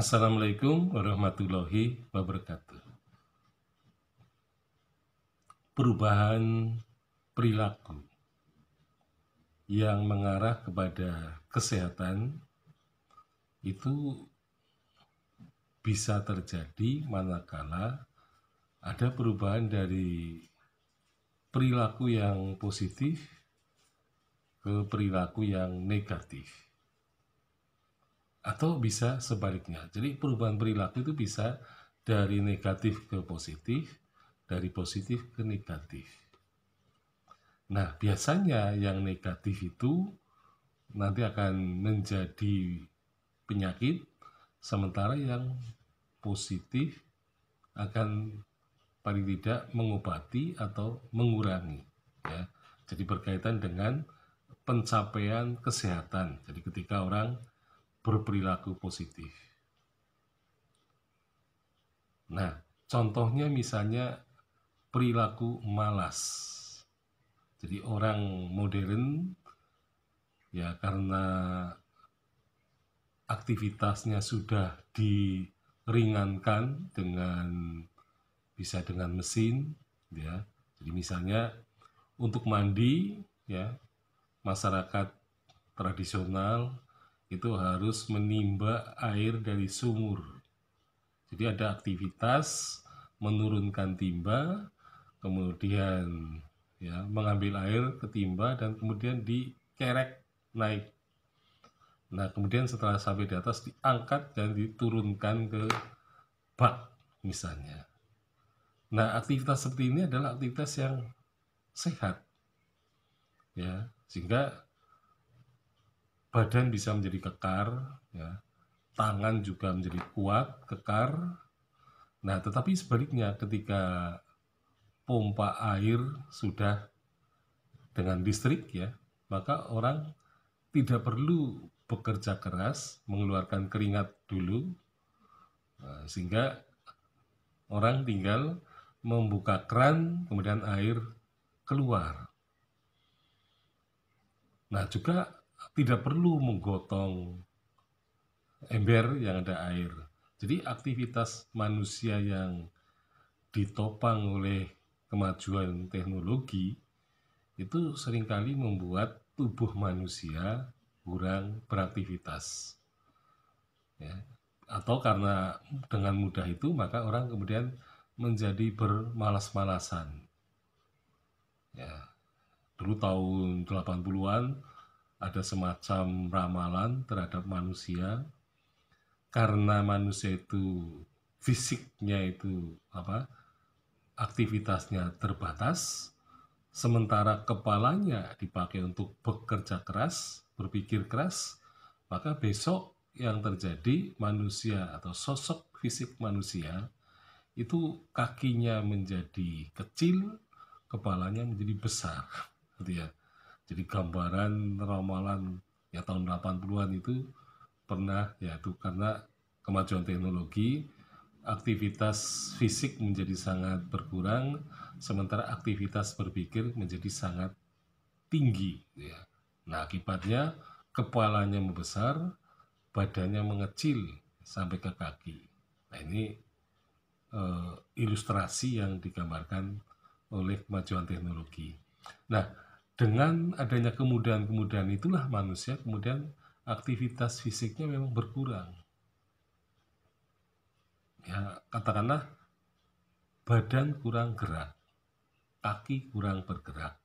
Assalamualaikum warahmatullahi wabarakatuh. Perubahan perilaku yang mengarah kepada kesehatan itu bisa terjadi manakala ada perubahan dari perilaku yang positif ke perilaku yang negatif atau bisa sebaliknya. Jadi perubahan perilaku itu bisa dari negatif ke positif, dari positif ke negatif. Nah, biasanya yang negatif itu nanti akan menjadi penyakit, sementara yang positif akan paling tidak mengobati atau mengurangi. Ya. Jadi berkaitan dengan pencapaian kesehatan. Jadi ketika orang berperilaku positif. Nah, contohnya misalnya perilaku malas. Jadi orang modern ya karena aktivitasnya sudah diringankan dengan bisa dengan mesin ya. Jadi misalnya untuk mandi ya masyarakat tradisional itu harus menimba air dari sumur. Jadi ada aktivitas menurunkan timba, kemudian ya mengambil air ke timba dan kemudian dikerek naik. Nah, kemudian setelah sampai di atas diangkat dan diturunkan ke bak misalnya. Nah, aktivitas seperti ini adalah aktivitas yang sehat. Ya, sehingga badan bisa menjadi kekar, ya. tangan juga menjadi kuat, kekar. Nah, tetapi sebaliknya ketika pompa air sudah dengan listrik ya, maka orang tidak perlu bekerja keras, mengeluarkan keringat dulu, eh, sehingga orang tinggal membuka keran, kemudian air keluar. Nah, juga tidak perlu menggotong ember yang ada air. Jadi aktivitas manusia yang ditopang oleh kemajuan teknologi itu seringkali membuat tubuh manusia kurang beraktivitas. Ya. Atau karena dengan mudah itu maka orang kemudian menjadi bermalas-malasan. Ya. Dulu tahun 80-an ada semacam ramalan terhadap manusia karena manusia itu fisiknya itu apa aktivitasnya terbatas sementara kepalanya dipakai untuk bekerja keras berpikir keras maka besok yang terjadi manusia atau sosok fisik manusia itu kakinya menjadi kecil kepalanya menjadi besar gitu ya jadi gambaran ramalan ya tahun 80-an itu pernah yaitu karena kemajuan teknologi aktivitas fisik menjadi sangat berkurang sementara aktivitas berpikir menjadi sangat tinggi ya. Nah, akibatnya kepalanya membesar, badannya mengecil sampai ke kaki. Nah, ini uh, ilustrasi yang digambarkan oleh kemajuan teknologi. Nah, dengan adanya kemudahan-kemudahan itulah manusia kemudian aktivitas fisiknya memang berkurang ya katakanlah badan kurang gerak kaki kurang bergerak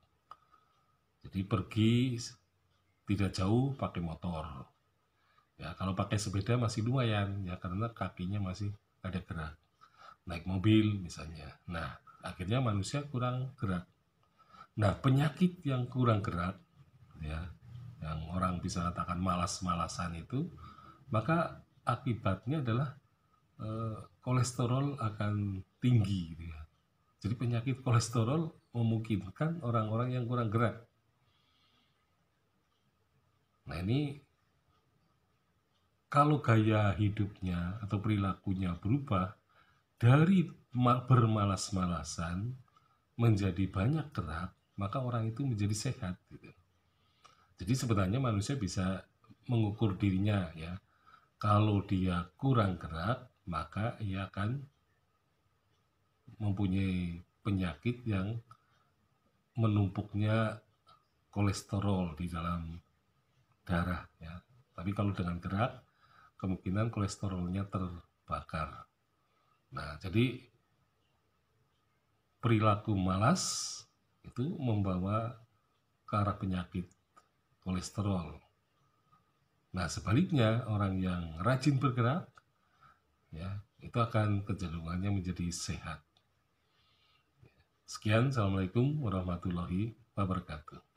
jadi pergi tidak jauh pakai motor ya kalau pakai sepeda masih lumayan ya karena kakinya masih ada gerak naik mobil misalnya nah akhirnya manusia kurang gerak Nah, penyakit yang kurang gerak, ya, yang orang bisa katakan malas-malasan itu, maka akibatnya adalah e, kolesterol akan tinggi. Gitu ya. Jadi penyakit kolesterol memungkinkan orang-orang yang kurang gerak. Nah ini kalau gaya hidupnya atau perilakunya berubah dari bermalas-malasan menjadi banyak gerak, maka orang itu menjadi sehat gitu. Jadi sebenarnya manusia bisa mengukur dirinya ya. Kalau dia kurang gerak, maka ia akan mempunyai penyakit yang menumpuknya kolesterol di dalam darah ya. Tapi kalau dengan gerak, kemungkinan kolesterolnya terbakar. Nah, jadi perilaku malas itu membawa ke arah penyakit kolesterol. Nah, sebaliknya orang yang rajin bergerak ya, itu akan kecenderungannya menjadi sehat. Sekian, Assalamualaikum warahmatullahi wabarakatuh.